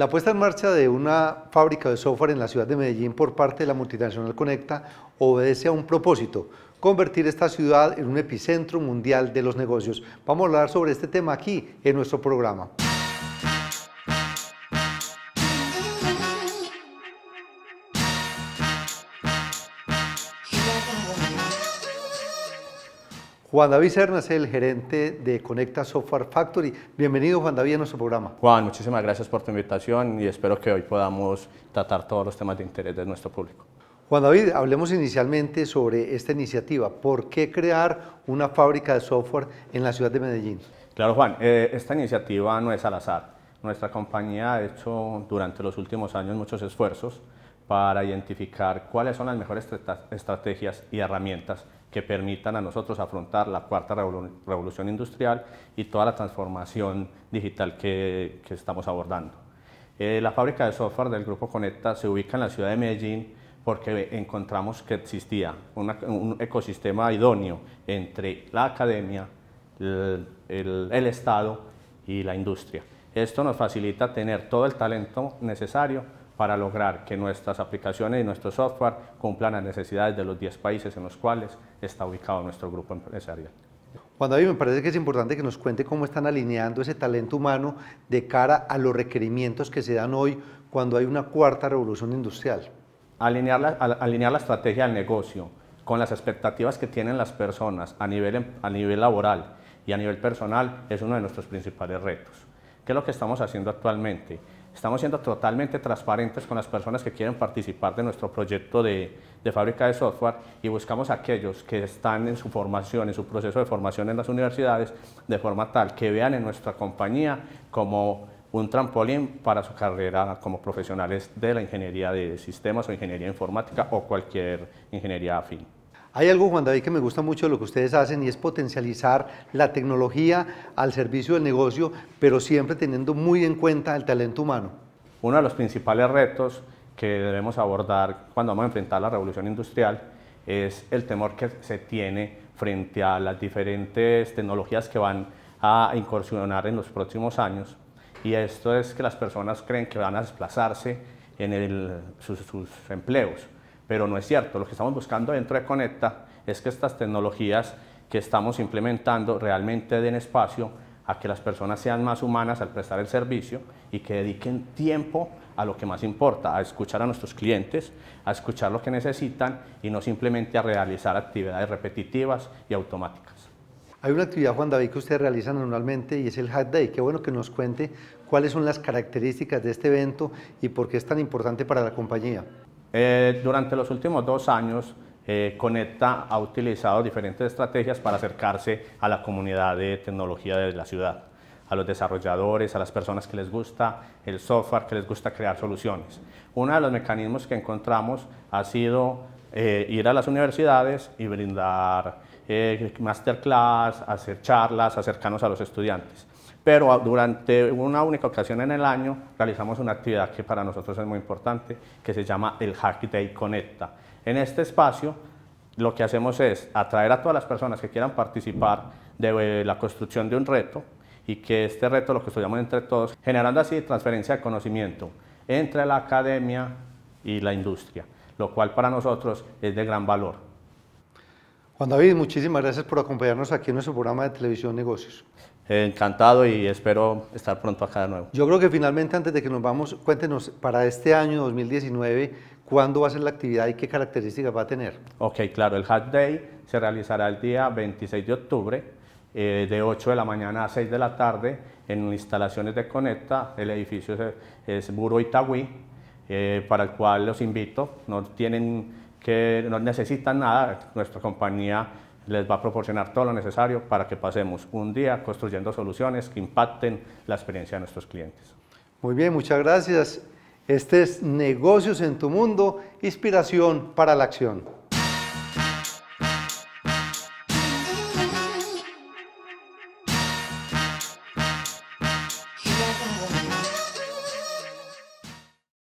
La puesta en marcha de una fábrica de software en la ciudad de Medellín por parte de la multinacional Conecta obedece a un propósito, convertir esta ciudad en un epicentro mundial de los negocios. Vamos a hablar sobre este tema aquí en nuestro programa. Juan David Cernas, el gerente de Conecta Software Factory. Bienvenido, Juan David, a nuestro programa. Juan, muchísimas gracias por tu invitación y espero que hoy podamos tratar todos los temas de interés de nuestro público. Juan David, hablemos inicialmente sobre esta iniciativa. ¿Por qué crear una fábrica de software en la ciudad de Medellín? Claro, Juan, eh, esta iniciativa no es al azar. Nuestra compañía ha hecho durante los últimos años muchos esfuerzos para identificar cuáles son las mejores estrategias y herramientas que permitan a nosotros afrontar la cuarta revolución industrial y toda la transformación digital que, estamos abordando. Eh, la fábrica de software del Grupo Conecta se ubica en la ciudad de Medellín porque encontramos que existía un ecosistema idóneo entre la academia, el Estado y la industria. Esto nos facilita tener todo el talento necesario para lograr que nuestras aplicaciones y nuestro software cumplan las necesidades de los 10 países en los cuales está ubicado nuestro grupo empresarial. Cuando a mí me parece que es importante que nos cuente cómo están alineando ese talento humano de cara a los requerimientos que se dan hoy cuando hay una cuarta revolución industrial. Alinear la, estrategia del negocio con las expectativas que tienen las personas a nivel, em, a nivel laboral y a nivel personal es uno de nuestros principales retos. ¿Qué es lo que estamos haciendo actualmente? Estamos siendo totalmente transparentes con las personas que quieren participar de nuestro proyecto de, fábrica de software y buscamos a aquellos que están en su formación, en su proceso de formación en las universidades, de forma tal que vean en nuestra compañía como un trampolín para su carrera como profesionales de la ingeniería de sistemas o ingeniería informática o cualquier ingeniería afín. Hay algo, Juan David, que me gusta mucho de lo que ustedes hacen y es potencializar la tecnología al servicio del negocio, pero siempre teniendo muy en cuenta el talento humano. Uno de los principales retos que debemos abordar cuando vamos a enfrentar la revolución industrial es el temor que se tiene frente a las diferentes tecnologías que van a incursionar en los próximos años. Y esto es que las personas creen que van a desplazarse en sus empleos pero no es cierto. Lo que estamos buscando dentro de Conecta es que estas tecnologías que estamos implementando realmente den espacio a que las personas sean más humanas al prestar el servicio y que dediquen tiempo a lo que más importa, a escuchar a nuestros clientes, a escuchar lo que necesitan y no simplemente a realizar actividades repetitivas y automáticas. Hay una actividad, Juan David, que ustedes realizan anualmente y es el Hack Day. Qué bueno que nos cuente cuáles son las características de este evento y por qué es tan importante para la compañía. Eh, durante los últimos dos años, eh, Conecta ha utilizado diferentes estrategias para acercarse a la comunidad de tecnología de la ciudad, a los desarrolladores, a las personas que les gusta el software, que les gusta crear soluciones. Uno de los mecanismos que encontramos ha sido eh, ir a las universidades y brindar eh, masterclass, hacer charlas, acercarnos a los estudiantes. Pero ah, durante una única ocasión en el año realizamos una actividad que para nosotros es muy importante, que se llama el Hack Day Conecta. En este espacio lo que hacemos es atraer a todas las personas que quieran participar de eh, la construcción de un reto y que este reto lo construyamos entre todos, generando así transferencia de conocimiento entre la academia y la industria, lo cual para nosotros es de gran valor. Juan David, muchísimas gracias por acompañarnos aquí en nuestro programa de televisión Negocios. Eh, encantado y espero estar pronto acá de nuevo. Yo creo que finalmente, antes de que nos vamos, cuéntenos para este año 2019, ¿cuándo va a ser la actividad y qué características va a tener? Ok, claro, el Hack Day se realizará el día 26 de octubre, eh, de 8 de la mañana a 6 de la tarde, en instalaciones de Conecta. El edificio es, Buro Itagüí, eh, para el cual los invito. No tienen que no necesitan nada, nuestra compañía les va a proporcionar todo lo necesario para que pasemos un día construyendo soluciones que impacten la experiencia de nuestros clientes. Muy bien, muchas gracias. Este es Negocios en tu Mundo, inspiración para la acción.